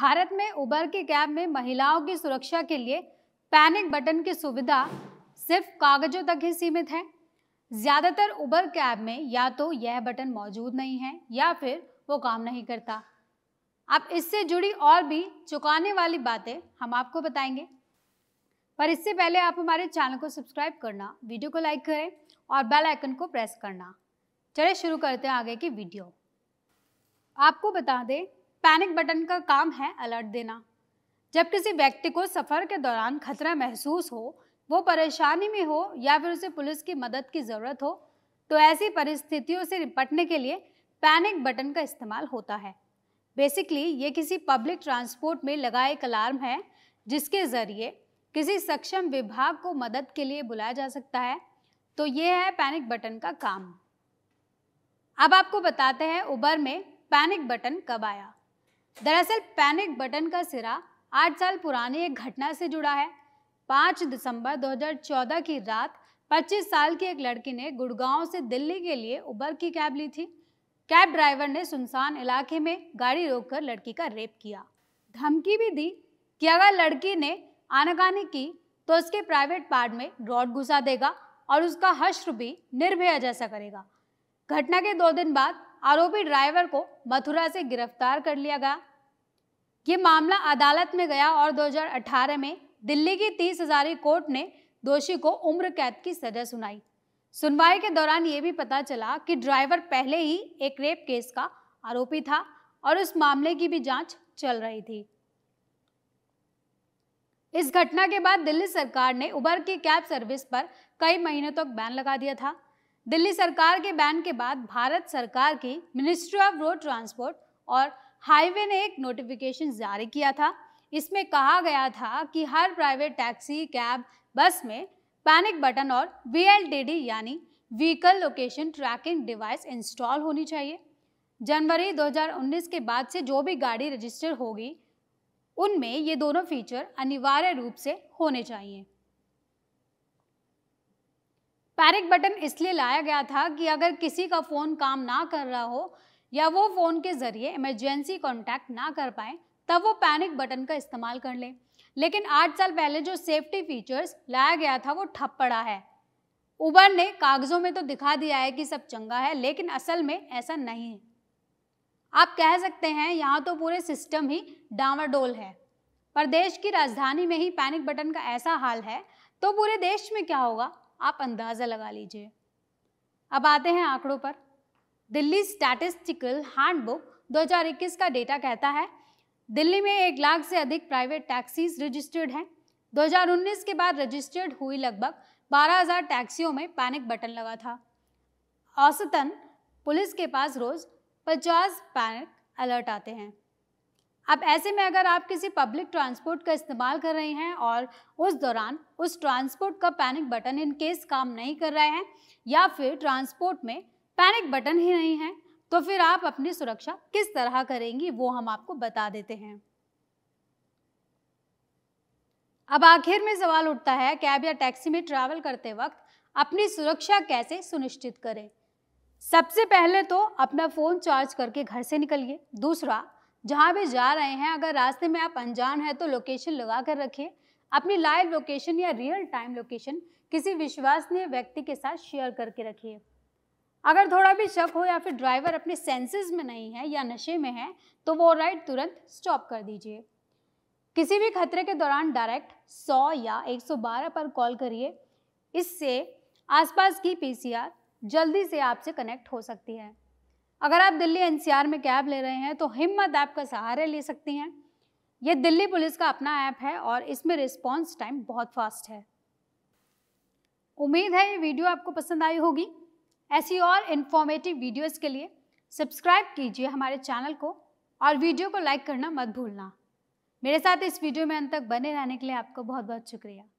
भारत में उबर के कैब में महिलाओं की सुरक्षा के लिए पैनिक बटन की सुविधा सिर्फ कागजों तक ही सीमित है ज़्यादातर उबर कैब में या तो यह बटन मौजूद नहीं है या फिर वो काम नहीं करता अब इससे जुड़ी और भी चुकाने वाली बातें हम आपको बताएंगे पर इससे पहले आप हमारे चैनल को सब्सक्राइब करना वीडियो को लाइक करें और बेल आइकन को प्रेस करना चले शुरू करते हैं आगे की वीडियो आपको बता दें पैनिक बटन का काम है अलर्ट देना जब किसी व्यक्ति को सफ़र के दौरान खतरा महसूस हो वो परेशानी में हो या फिर उसे पुलिस की मदद की ज़रूरत हो तो ऐसी परिस्थितियों से निपटने के लिए पैनिक बटन का इस्तेमाल होता है बेसिकली ये किसी पब्लिक ट्रांसपोर्ट में लगा एक अलार्म है जिसके ज़रिए किसी सक्षम विभाग को मदद के लिए बुलाया जा सकता है तो ये है पैनिक बटन का काम अब आपको बताते हैं उबर में पैनिक बटन कब आया दरअसल पैनिक बटन का सिरा आठ साल पुरानी एक घटना से जुड़ा है पाँच दिसंबर 2014 की रात 25 साल की एक लड़की ने गुड़गांव से दिल्ली के लिए उबर की कैब ली थी कैब ड्राइवर ने सुनसान इलाके में गाड़ी रोककर लड़की का रेप किया धमकी भी दी कि अगर लड़की ने आनाकानी की तो उसके प्राइवेट पार्ट में रॉड घुसा देगा और उसका हश्र भी निर्भया जैसा करेगा घटना के दो दिन बाद आरोपी ड्राइवर को मथुरा से गिरफ्तार कर लिया गया ये मामला अदालत में गया और 2018 में दिल्ली की तीस हजारी कोर्ट ने दोषी को उम्र कैद की सजा सुनाई सुनवाई के दौरान ये भी पता चला कि ड्राइवर पहले ही एक रेप केस का आरोपी था और उस मामले की भी जांच चल रही थी इस घटना के बाद दिल्ली सरकार ने उबर की कैब सर्विस पर कई महीनों तक तो बैन लगा दिया था दिल्ली सरकार के बैन के बाद भारत सरकार की मिनिस्ट्री ऑफ रोड ट्रांसपोर्ट और हाईवे ने एक नोटिफिकेशन जारी किया था इसमें कहा गया था कि हर प्राइवेट टैक्सी कैब बस में पैनिक बटन और वी यानी vehicle location tracking device install होनी चाहिए जनवरी 2019 के बाद से जो भी गाड़ी रजिस्टर होगी उनमें ये दोनों फीचर अनिवार्य रूप से होने चाहिए पैनिक बटन इसलिए लाया गया था कि अगर किसी का फ़ोन काम ना कर रहा हो या वो फ़ोन के ज़रिए इमरजेंसी कॉन्टैक्ट ना कर पाए तब वो पैनिक बटन का इस्तेमाल कर लें लेकिन आठ साल पहले जो सेफ्टी फीचर्स लाया गया था वो ठप पड़ा है उबर ने कागज़ों में तो दिखा दिया है कि सब चंगा है लेकिन असल में ऐसा नहीं है आप कह सकते हैं यहाँ तो पूरे सिस्टम ही डावाडोल है पर देश की राजधानी में ही पैनिक बटन का ऐसा हाल है तो पूरे देश में क्या होगा आप अंदाज़ा लगा लीजिए अब आते हैं आंकड़ों पर दिल्ली स्टैटिस्टिकल हैंडबुक 2021 का डेटा कहता है दिल्ली में एक लाख से अधिक प्राइवेट टैक्सीज रजिस्टर्ड हैं 2019 के बाद रजिस्टर्ड हुई लगभग 12,000 टैक्सियों में पैनिक बटन लगा था औसतन पुलिस के पास रोज़ 50 पैनिक अलर्ट आते हैं अब ऐसे में अगर आप किसी पब्लिक ट्रांसपोर्ट का इस्तेमाल कर रहे हैं और उस दौरान उस ट्रांसपोर्ट का पैनिक बटन इन केस काम नहीं कर रहे हैं या फिर ट्रांसपोर्ट में पैनिक बटन ही नहीं है तो फिर आप अपनी सुरक्षा किस तरह करेंगी वो हम आपको बता देते हैं अब आखिर में सवाल उठता है कैब या टैक्सी में ट्रैवल करते वक्त अपनी सुरक्षा कैसे सुनिश्चित करें सबसे पहले तो अपना फ़ोन चार्ज करके घर से निकलिए दूसरा जहां भी जा रहे हैं अगर रास्ते में आप अनजान है तो लोकेशन लगा कर रखिए अपनी लाइव लोकेशन या रियल टाइम लोकेशन किसी विश्वसनीय व्यक्ति के साथ शेयर करके रखिए अगर थोड़ा भी शक हो या फिर ड्राइवर अपने सेंसेस में नहीं है या नशे में है तो वो राइड तुरंत स्टॉप कर दीजिए किसी भी खतरे के दौरान डायरेक्ट 100 या 112 पर कॉल करिए इससे आसपास की पीसीआर जल्दी से आपसे कनेक्ट हो सकती है अगर आप दिल्ली एनसीआर में कैब ले रहे हैं तो हिम्मत ऐप का सहारा ले सकती हैं ये दिल्ली पुलिस का अपना ऐप है और इसमें रिस्पॉन्स टाइम बहुत फास्ट है उम्मीद है ये वीडियो आपको पसंद आई होगी ऐसी और इन्फॉर्मेटिव वीडियोस के लिए सब्सक्राइब कीजिए हमारे चैनल को और वीडियो को लाइक करना मत भूलना मेरे साथ इस वीडियो में अंत तक बने रहने के लिए आपको बहुत बहुत शुक्रिया